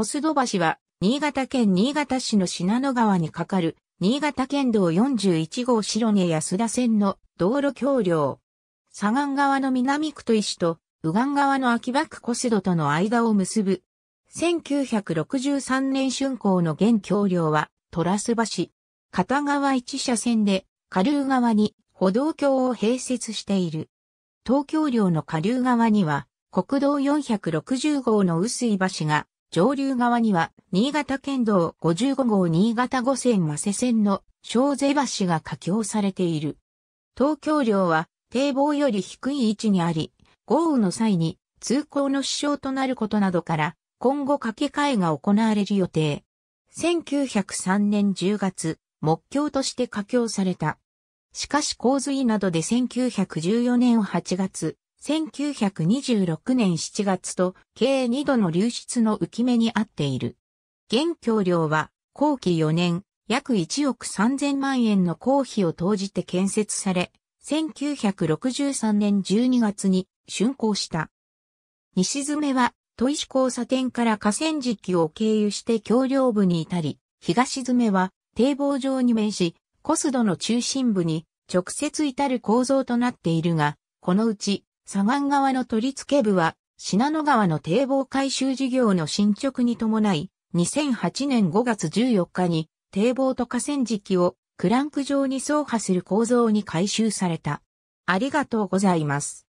小須戸橋は、新潟県新潟市の品野川に架かる、新潟県道41号白根安田線の道路橋梁。左岸側の南区と石と、右岸側の秋葉区小須戸との間を結ぶ。1963年春工の現橋梁は、トラス橋。片側一車線で、下流側に歩道橋を併設している。東京梁の下流側には、国道460号の薄い橋が上流側には、新潟県道55号新潟五線マ瀬線の小瀬橋が架橋されている。東京領は堤防より低い位置にあり、豪雨の際に通行の支障となることなどから、今後掛け替えが行われる予定。1903年10月、目標として架橋された。しかし洪水などで1914年8月、1926年7月と計2度の流出の浮き目にあっている。現橋梁は後期4年約1億3000万円の公費を投じて建設され、1963年12月に竣工した。西詰は、砥石交差点から河川敷を経由して橋梁部に至り、東詰は堤防上に面し、コスドの中心部に直接至る構造となっているが、このうち左岸側の取り付け部は、信濃川の堤防改修事業の進捗に伴い、2008年5月14日に堤防と河川敷をクランク状に走破する構造に改修された。ありがとうございます。